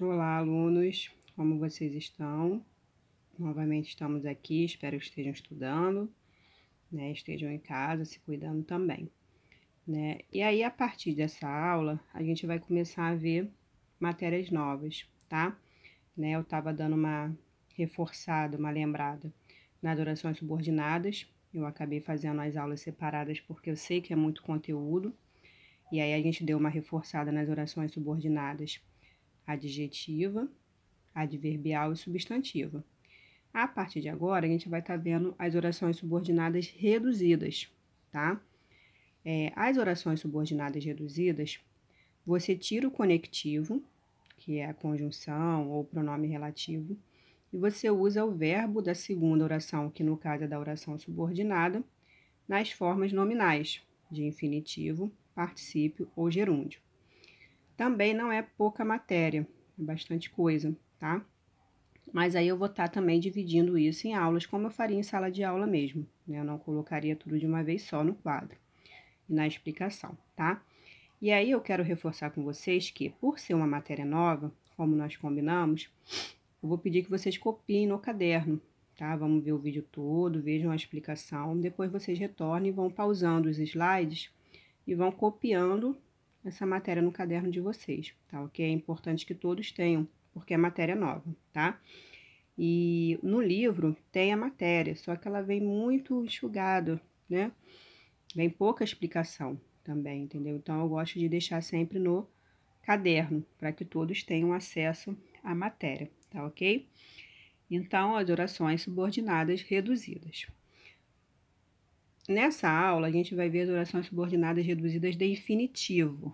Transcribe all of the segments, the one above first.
Olá, alunos, como vocês estão? Novamente estamos aqui, espero que estejam estudando, né? Estejam em casa, se cuidando também, né? E aí, a partir dessa aula, a gente vai começar a ver matérias novas, tá? Né? Eu estava dando uma reforçada, uma lembrada nas orações subordinadas. Eu acabei fazendo as aulas separadas porque eu sei que é muito conteúdo. E aí a gente deu uma reforçada nas orações subordinadas adjetiva, adverbial e substantiva. A partir de agora, a gente vai estar tá vendo as orações subordinadas reduzidas, tá? É, as orações subordinadas reduzidas, você tira o conectivo, que é a conjunção ou pronome relativo, e você usa o verbo da segunda oração, que no caso é da oração subordinada, nas formas nominais de infinitivo, particípio ou gerúndio. Também não é pouca matéria, é bastante coisa, tá? Mas aí eu vou estar tá também dividindo isso em aulas, como eu faria em sala de aula mesmo, né? Eu não colocaria tudo de uma vez só no quadro e na explicação, tá? E aí eu quero reforçar com vocês que, por ser uma matéria nova, como nós combinamos, eu vou pedir que vocês copiem no caderno, tá? Vamos ver o vídeo todo, vejam a explicação, depois vocês retornem e vão pausando os slides e vão copiando essa matéria no caderno de vocês, tá? O que é importante que todos tenham, porque é matéria nova, tá? E no livro tem a matéria, só que ela vem muito enxugada, né? Vem pouca explicação também, entendeu? Então eu gosto de deixar sempre no caderno, para que todos tenham acesso à matéria, tá ok? Então, as orações subordinadas reduzidas. Nessa aula, a gente vai ver as orações subordinadas reduzidas de infinitivo,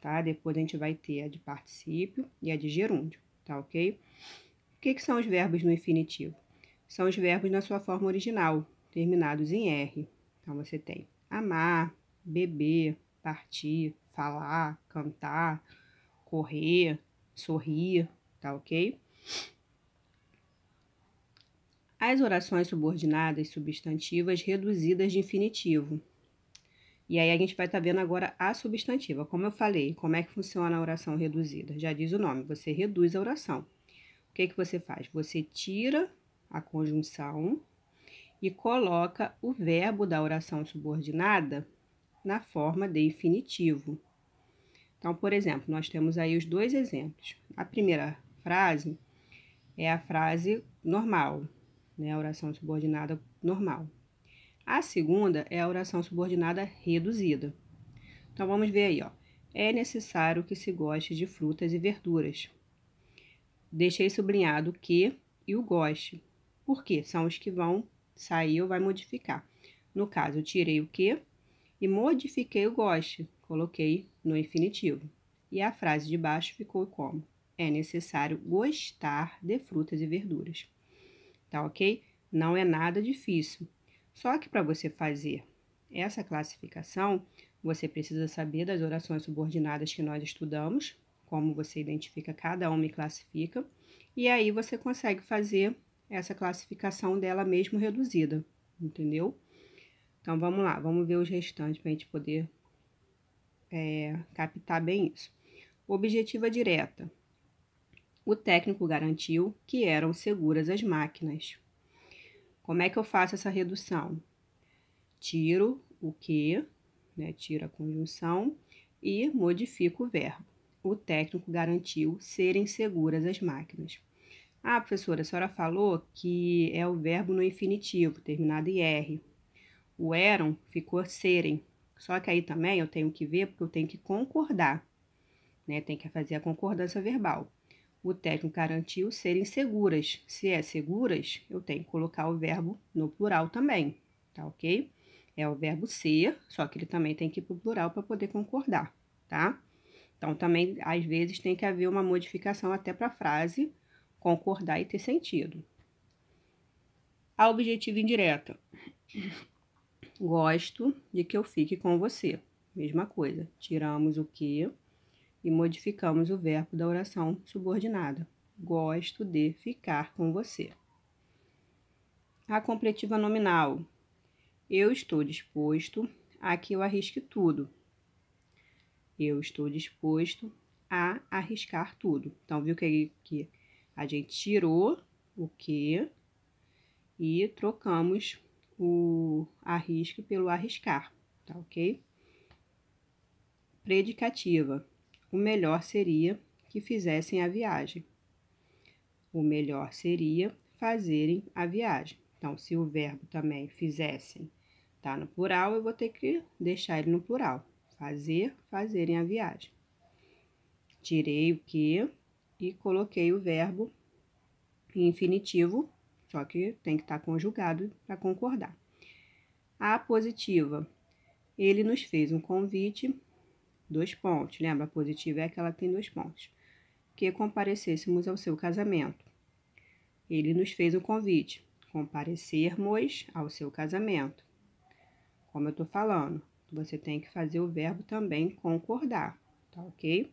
tá? Depois a gente vai ter a de particípio e a de gerúndio, tá ok? O que, que são os verbos no infinitivo? São os verbos na sua forma original, terminados em R. Então, você tem amar, beber, partir, falar, cantar, correr, sorrir, tá ok? as orações subordinadas substantivas reduzidas de infinitivo. E aí a gente vai estar tá vendo agora a substantiva. Como eu falei, como é que funciona a oração reduzida? Já diz o nome, você reduz a oração. O que, que você faz? Você tira a conjunção e coloca o verbo da oração subordinada na forma de infinitivo. Então, por exemplo, nós temos aí os dois exemplos. A primeira frase é a frase normal, né, a oração subordinada normal. A segunda é a oração subordinada reduzida. Então vamos ver aí, ó. É necessário que se goste de frutas e verduras. Deixei sublinhado que e o goste, Por quê? são os que vão sair ou vai modificar. No caso, eu tirei o que e modifiquei o goste, coloquei no infinitivo. E a frase de baixo ficou como? É necessário gostar de frutas e verduras tá ok? Não é nada difícil. Só que para você fazer essa classificação, você precisa saber das orações subordinadas que nós estudamos, como você identifica cada uma e classifica, e aí você consegue fazer essa classificação dela mesmo reduzida, entendeu? Então vamos lá, vamos ver os restantes para a gente poder é, captar bem isso. Objetiva direta o técnico garantiu que eram seguras as máquinas. Como é que eu faço essa redução? Tiro o que, né, tiro a conjunção e modifico o verbo. O técnico garantiu serem seguras as máquinas. Ah, professora, a senhora falou que é o verbo no infinitivo, terminado em R. O eram ficou serem. Só que aí também eu tenho que ver, porque eu tenho que concordar, né? Tem que fazer a concordância verbal. O técnico garantiu serem seguras. Se é seguras, eu tenho que colocar o verbo no plural também, tá ok? É o verbo ser, só que ele também tem que ir para o plural para poder concordar, tá? Então, também, às vezes, tem que haver uma modificação até para a frase concordar e ter sentido. A objetiva indireta. Gosto de que eu fique com você. Mesma coisa. Tiramos o que e modificamos o verbo da oração subordinada. Gosto de ficar com você. A completiva nominal. Eu estou disposto a que eu arrisque tudo. Eu estou disposto a arriscar tudo. Então, viu que, que a gente tirou o que e trocamos o arrisque pelo arriscar, tá ok? Predicativa o melhor seria que fizessem a viagem. O melhor seria fazerem a viagem. Então, se o verbo também fizessem tá no plural, eu vou ter que deixar ele no plural. Fazer, fazerem a viagem. Tirei o que e coloquei o verbo infinitivo, só que tem que estar tá conjugado para concordar. A positiva. Ele nos fez um convite dois pontos. Lembra, a positiva é aquela que tem dois pontos. Que comparecêssemos ao seu casamento. Ele nos fez um convite, comparecermos ao seu casamento. Como eu estou falando, você tem que fazer o verbo também concordar, tá ok?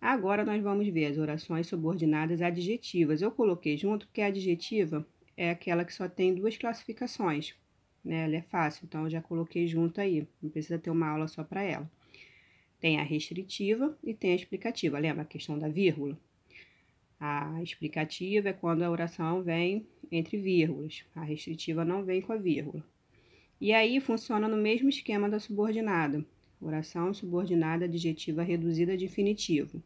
Agora nós vamos ver as orações subordinadas adjetivas. Eu coloquei junto porque a adjetiva é aquela que só tem duas classificações, né? Ela é fácil, então eu já coloquei junto aí, não precisa ter uma aula só para ela. Tem a restritiva e tem a explicativa, lembra a questão da vírgula? A explicativa é quando a oração vem entre vírgulas, a restritiva não vem com a vírgula. E aí funciona no mesmo esquema da subordinada, oração subordinada adjetiva reduzida de infinitivo.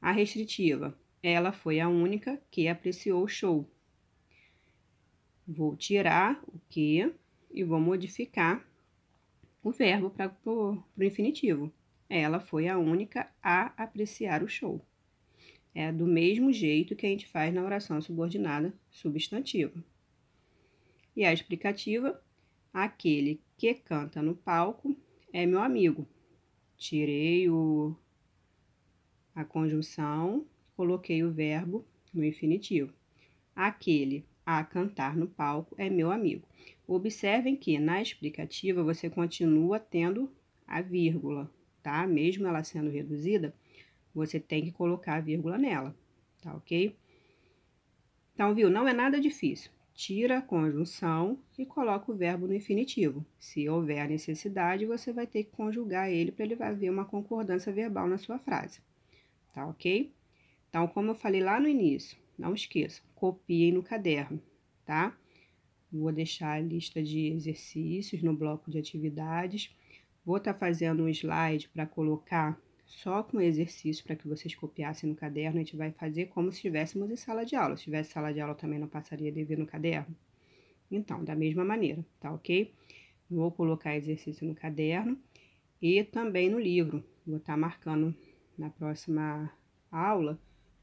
A restritiva, ela foi a única que apreciou o show. Vou tirar o que e vou modificar o verbo para o infinitivo. Ela foi a única a apreciar o show. É do mesmo jeito que a gente faz na oração subordinada substantiva. E a explicativa, aquele que canta no palco é meu amigo. Tirei o, a conjunção, coloquei o verbo no infinitivo. Aquele a cantar no palco é meu amigo. Observem que na explicativa você continua tendo a vírgula, tá? Mesmo ela sendo reduzida, você tem que colocar a vírgula nela, tá ok? Então, viu? Não é nada difícil. Tira a conjunção e coloca o verbo no infinitivo. Se houver necessidade, você vai ter que conjugar ele para ele haver uma concordância verbal na sua frase, tá ok? Então, como eu falei lá no início, não esqueçam, copiem no caderno, tá? Vou deixar a lista de exercícios no bloco de atividades. Vou estar tá fazendo um slide para colocar só com exercício para que vocês copiassem no caderno. A gente vai fazer como se estivéssemos em sala de aula. Se tivesse sala de aula, também não passaria dever no caderno. Então, da mesma maneira, tá ok? Vou colocar exercício no caderno e também no livro. Vou estar tá marcando na próxima aula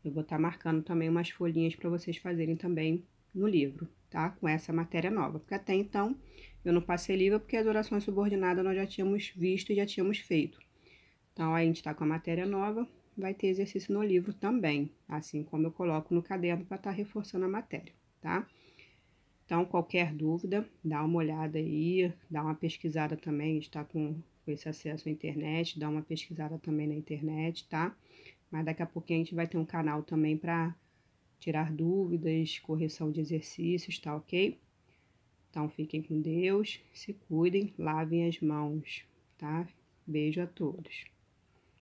eu vou estar tá marcando também umas folhinhas para vocês fazerem também no livro, tá? Com essa matéria nova. Porque até então eu não passei livro porque as orações subordinadas nós já tínhamos visto e já tínhamos feito. Então, aí a gente está com a matéria nova, vai ter exercício no livro também, assim como eu coloco no caderno para estar tá reforçando a matéria, tá? Então, qualquer dúvida, dá uma olhada aí, dá uma pesquisada também, a gente está com esse acesso à internet, dá uma pesquisada também na internet, tá? Mas daqui a pouquinho a gente vai ter um canal também para tirar dúvidas, correção de exercícios, tá ok? Então fiquem com Deus, se cuidem, lavem as mãos, tá? Beijo a todos.